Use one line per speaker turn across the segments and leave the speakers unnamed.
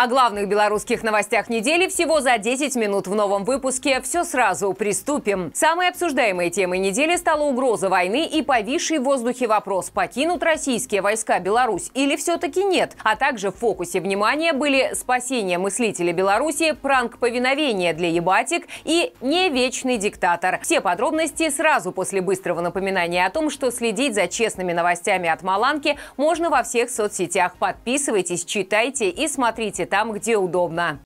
О главных белорусских новостях недели всего за 10 минут в новом выпуске «Все сразу. Приступим». Самой обсуждаемой темой недели стала угроза войны и повисший в воздухе вопрос, покинут российские войска Беларусь или все-таки нет. А также в фокусе внимания были спасение мыслителя Беларуси, пранк повиновения для ебатик и не вечный диктатор. Все подробности сразу после быстрого напоминания о том, что следить за честными новостями от Маланки можно во всех соцсетях. Подписывайтесь, читайте и смотрите там, где удобно.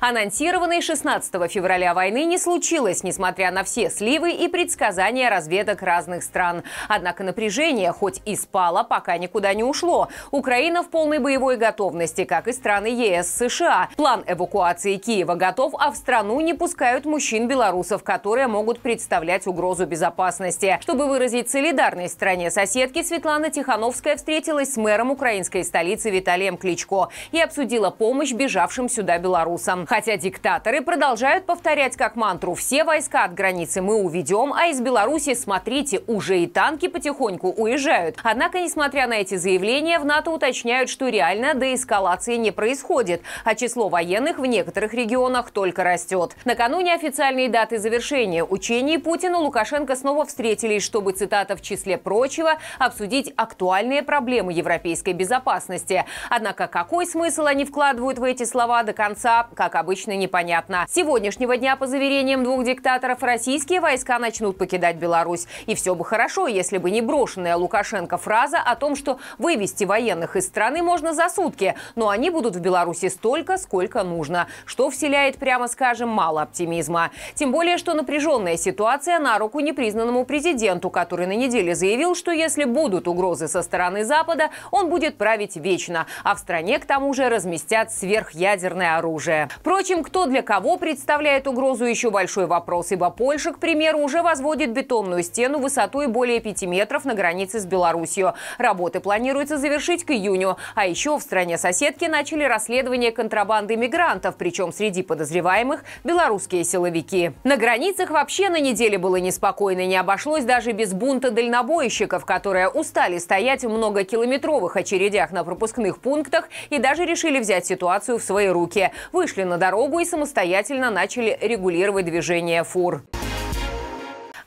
Анонсированной 16 февраля войны не случилось, несмотря на все сливы и предсказания разведок разных стран. Однако напряжение, хоть и спало, пока никуда не ушло. Украина в полной боевой готовности, как и страны ЕС, США. План эвакуации Киева готов, а в страну не пускают мужчин-белорусов, которые могут представлять угрозу безопасности. Чтобы выразить солидарность стране соседки, Светлана Тихановская встретилась с мэром украинской столицы Виталием Кличко и обсудила помощь бежавшим сюда белорусам. Хотя диктаторы продолжают повторять как мантру «все войска от границы мы уведем», а из Беларуси, смотрите, уже и танки потихоньку уезжают. Однако, несмотря на эти заявления, в НАТО уточняют, что реально до не происходит, а число военных в некоторых регионах только растет. Накануне официальной даты завершения учений Путина Лукашенко снова встретились, чтобы, цитата, в числе прочего, обсудить актуальные проблемы европейской безопасности. Однако какой смысл они вкладывают в эти слова до конца, как обычно, непонятно. С сегодняшнего дня, по заверениям двух диктаторов, российские войска начнут покидать Беларусь. И все бы хорошо, если бы не брошенная Лукашенко фраза о том, что вывести военных из страны можно за сутки, но они будут в Беларуси столько, сколько нужно, что вселяет, прямо скажем, мало оптимизма. Тем более, что напряженная ситуация на руку непризнанному президенту, который на неделе заявил, что если будут угрозы со стороны Запада, он будет править вечно, а в стране к тому же разместят сверхъядерное оружие. Впрочем, кто для кого представляет угрозу, еще большой вопрос, ибо Польша, к примеру, уже возводит бетонную стену высотой более 5 метров на границе с Беларусью. Работы планируется завершить к июню. А еще в стране соседки начали расследование контрабанды мигрантов, причем среди подозреваемых белорусские силовики. На границах вообще на неделе было неспокойно, не обошлось даже без бунта дальнобойщиков, которые устали стоять в многокилометровых очередях на пропускных пунктах и даже решили взять ситуацию в свои руки. Вышли на дорогу и самостоятельно начали регулировать движение фур.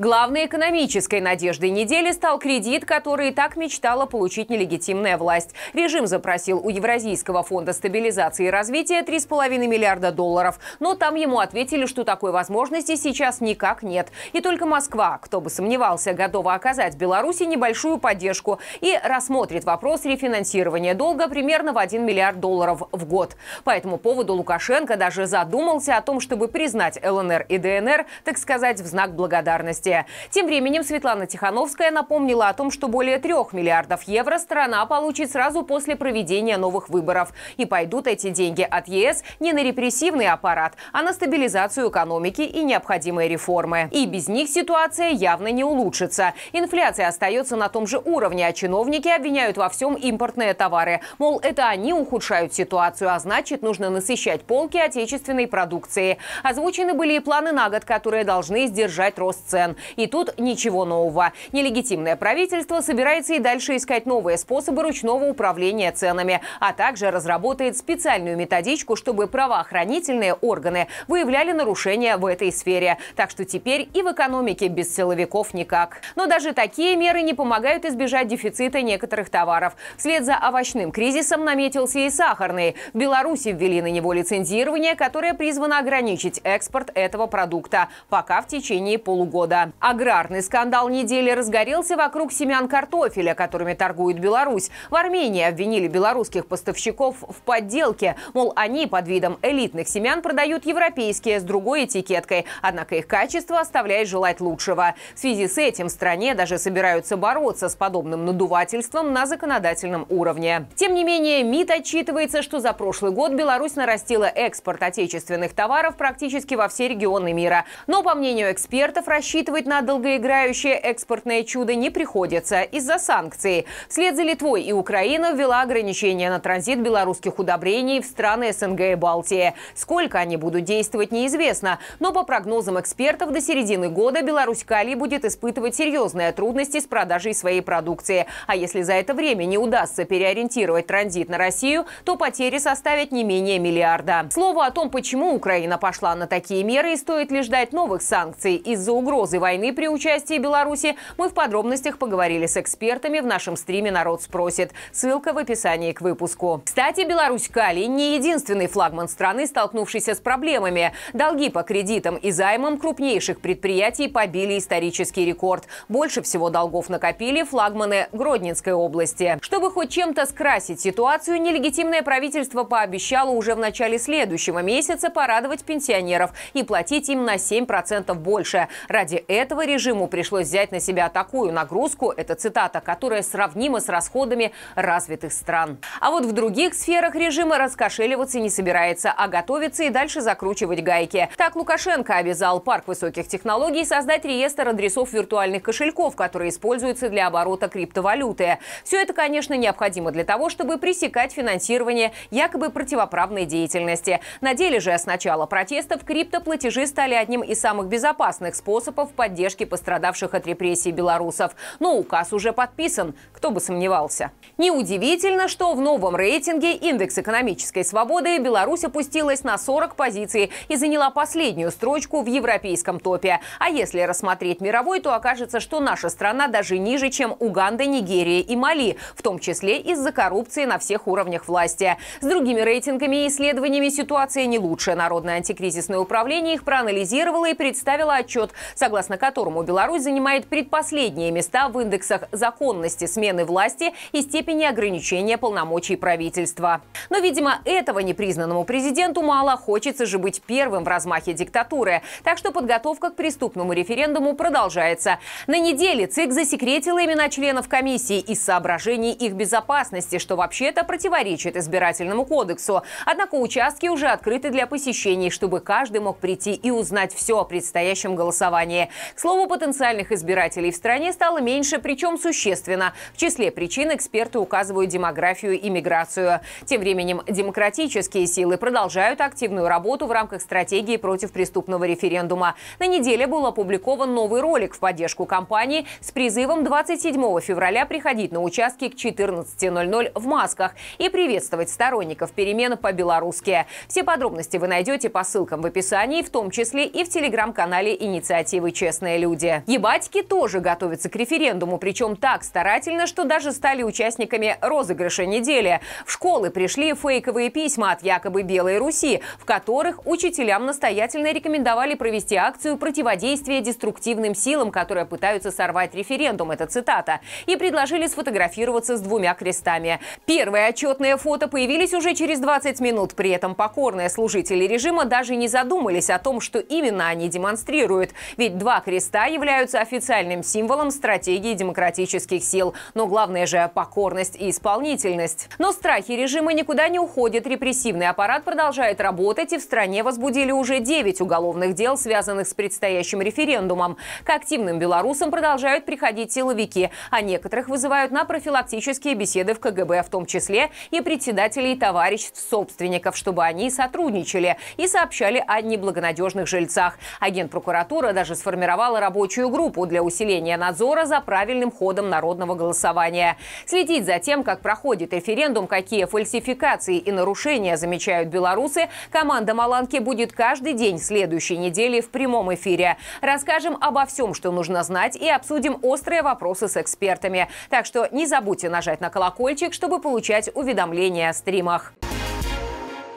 Главной экономической надеждой недели стал кредит, который и так мечтала получить нелегитимная власть. Режим запросил у Евразийского фонда стабилизации и развития 3,5 миллиарда долларов. Но там ему ответили, что такой возможности сейчас никак нет. И только Москва, кто бы сомневался, готова оказать Беларуси небольшую поддержку и рассмотрит вопрос рефинансирования долга примерно в 1 миллиард долларов в год. По этому поводу Лукашенко даже задумался о том, чтобы признать ЛНР и ДНР, так сказать, в знак благодарности. Евросоюзе. Тем временем Светлана Тихановская напомнила о том, что более трех миллиардов евро страна получит сразу после проведения новых выборов. И пойдут эти деньги от ЕС не на репрессивный аппарат, а на стабилизацию экономики и необходимые реформы. И без них ситуация явно не улучшится. Инфляция остается на том же уровне, а чиновники обвиняют во всем импортные товары. Мол, это они ухудшают ситуацию, а значит, нужно насыщать полки отечественной продукции. Озвучены были и планы на год, которые должны сдержать рост цен. И тут ничего нового. Нелегитимное правительство собирается и дальше искать новые способы ручного управления ценами, а также разработает специальную методичку, чтобы правоохранительные органы выявляли нарушения в этой сфере. Так что теперь и в экономике без силовиков никак. Но даже такие меры не помогают избежать дефицита некоторых товаров. Вслед за овощным кризисом наметился и сахарный. В Беларуси ввели на него лицензирование, которое призвано ограничить экспорт этого продукта пока в течение полугода. Аграрный скандал недели разгорелся вокруг семян картофеля, которыми торгует Беларусь. В Армении обвинили белорусских поставщиков в подделке. Мол, они под видом элитных семян продают европейские с другой этикеткой. Однако их качество оставляет желать лучшего. В связи с этим в стране даже собираются бороться с подобным надувательством на законодательном уровне. Тем не менее, МИД отчитывается, что за прошлый год Беларусь нарастила экспорт отечественных товаров практически во все регионы мира. Но, по мнению экспертов, рассчитывать рассчитывать на долгоиграющее экспортное чудо не приходится из-за санкций. Вслед за Литвой и Украина ввела ограничения на транзит белорусских удобрений в страны СНГ и Балтии. Сколько они будут действовать, неизвестно. Но по прогнозам экспертов, до середины года Беларусь Калий будет испытывать серьезные трудности с продажей своей продукции. А если за это время не удастся переориентировать транзит на Россию, то потери составят не менее миллиарда. Слово о том, почему Украина пошла на такие меры, и стоит ли ждать новых санкций из-за угрозы войны при участии Беларуси, мы в подробностях поговорили с экспертами в нашем стриме «Народ спросит». Ссылка в описании к выпуску. Кстати, Беларусь Калий не единственный флагман страны, столкнувшийся с проблемами. Долги по кредитам и займам крупнейших предприятий побили исторический рекорд. Больше всего долгов накопили флагманы Гродненской области. Чтобы хоть чем-то скрасить ситуацию, нелегитимное правительство пообещало уже в начале следующего месяца порадовать пенсионеров и платить им на 7% больше. Ради этого режиму пришлось взять на себя такую нагрузку, это цитата, которая сравнима с расходами развитых стран. А вот в других сферах режима раскошеливаться не собирается, а готовится и дальше закручивать гайки. Так Лукашенко обязал парк высоких технологий создать реестр адресов виртуальных кошельков, которые используются для оборота криптовалюты. Все это, конечно, необходимо для того, чтобы пресекать финансирование якобы противоправной деятельности. На деле же с начала протестов криптоплатежи стали одним из самых безопасных способов по поддержки пострадавших от репрессий белорусов. Но указ уже подписан, кто бы сомневался. Неудивительно, что в новом рейтинге индекс экономической свободы Беларусь опустилась на 40 позиций и заняла последнюю строчку в европейском топе. А если рассмотреть мировой, то окажется, что наша страна даже ниже, чем Уганда, Нигерия и Мали, в том числе из-за коррупции на всех уровнях власти. С другими рейтингами и исследованиями ситуация не лучше. Народное антикризисное управление их проанализировало и представило отчет, согласно согласно которому Беларусь занимает предпоследние места в индексах законности смены власти и степени ограничения полномочий правительства. Но, видимо, этого непризнанному президенту мало хочется же быть первым в размахе диктатуры. Так что подготовка к преступному референдуму продолжается. На неделе ЦИК засекретила имена членов комиссии из соображений их безопасности, что вообще-то противоречит избирательному кодексу. Однако участки уже открыты для посещений, чтобы каждый мог прийти и узнать все о предстоящем голосовании. К слову, потенциальных избирателей в стране стало меньше, причем существенно. В числе причин эксперты указывают демографию и миграцию. Тем временем демократические силы продолжают активную работу в рамках стратегии против преступного референдума. На неделе был опубликован новый ролик в поддержку кампании с призывом 27 февраля приходить на участки к 14.00 в масках и приветствовать сторонников перемен по-белорусски. Все подробности вы найдете по ссылкам в описании, в том числе и в телеграм-канале «Инициативы ЧС интересные люди. Ебатьки тоже готовятся к референдуму, причем так старательно, что даже стали участниками розыгрыша недели. В школы пришли фейковые письма от якобы Белой Руси, в которых учителям настоятельно рекомендовали провести акцию противодействия деструктивным силам, которые пытаются сорвать референдум, это цитата, и предложили сфотографироваться с двумя крестами. Первые отчетные фото появились уже через 20 минут, при этом покорные служители режима даже не задумались о том, что именно они демонстрируют. Ведь два Два креста являются официальным символом стратегии демократических сил. Но главное же – покорность и исполнительность. Но страхи режима никуда не уходят. Репрессивный аппарат продолжает работать, и в стране возбудили уже 9 уголовных дел, связанных с предстоящим референдумом. К активным белорусам продолжают приходить силовики, а некоторых вызывают на профилактические беседы в КГБ, в том числе и председателей товариществ собственников, чтобы они сотрудничали и сообщали о неблагонадежных жильцах. Агент прокуратуры даже сформировал сформировала рабочую группу для усиления надзора за правильным ходом народного голосования. Следить за тем, как проходит референдум, какие фальсификации и нарушения замечают белорусы, команда «Маланки» будет каждый день следующей недели в прямом эфире. Расскажем обо всем, что нужно знать, и обсудим острые вопросы с экспертами. Так что не забудьте нажать на колокольчик, чтобы получать уведомления о стримах.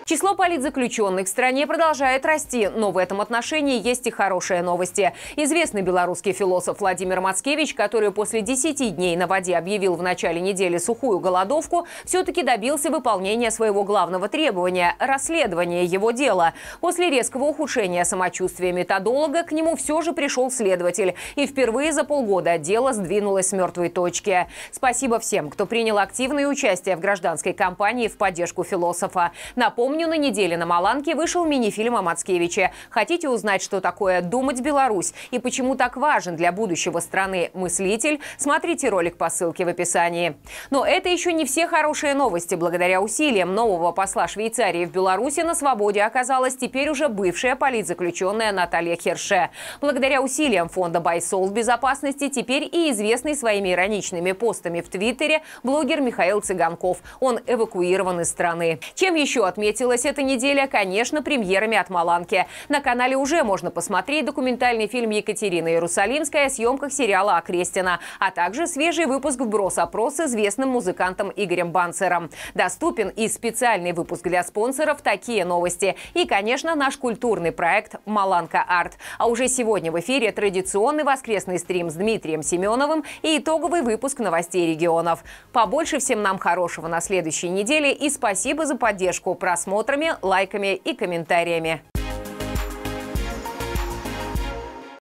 Число политзаключенных в стране продолжает расти, но в этом отношении есть и хорошие новости. Известный белорусский философ Владимир Мацкевич, который после 10 дней на воде объявил в начале недели сухую голодовку, все-таки добился выполнения своего главного требования – расследования его дела. После резкого ухудшения самочувствия методолога к нему все же пришел следователь. И впервые за полгода дело сдвинулось с мертвой точки. Спасибо всем, кто принял активное участие в гражданской кампании в поддержку философа. Напомню, Напомню, на неделе на Маланке вышел мини-фильм о Мацкевиче. Хотите узнать, что такое «Думать Беларусь» и почему так важен для будущего страны мыслитель? Смотрите ролик по ссылке в описании. Но это еще не все хорошие новости. Благодаря усилиям нового посла Швейцарии в Беларуси на свободе оказалась теперь уже бывшая политзаключенная Наталья Херше. Благодаря усилиям фонда «Байсол» в безопасности теперь и известный своими ироничными постами в Твиттере блогер Михаил Цыганков. Он эвакуирован из страны. Чем еще отметил закончилась эта неделя, конечно, премьерами от Маланки. На канале уже можно посмотреть документальный фильм Екатерины Иерусалимской о съемках сериала «Окрестина», а также свежий выпуск «Вброс-опрос» с известным музыкантом Игорем Банцером. Доступен и специальный выпуск для спонсоров «Такие новости». И, конечно, наш культурный проект «Маланка Арт». А уже сегодня в эфире традиционный воскресный стрим с Дмитрием Семеновым и итоговый выпуск новостей регионов. Побольше всем нам хорошего на следующей неделе и спасибо за поддержку просмотра просмотрами, лайками и комментариями.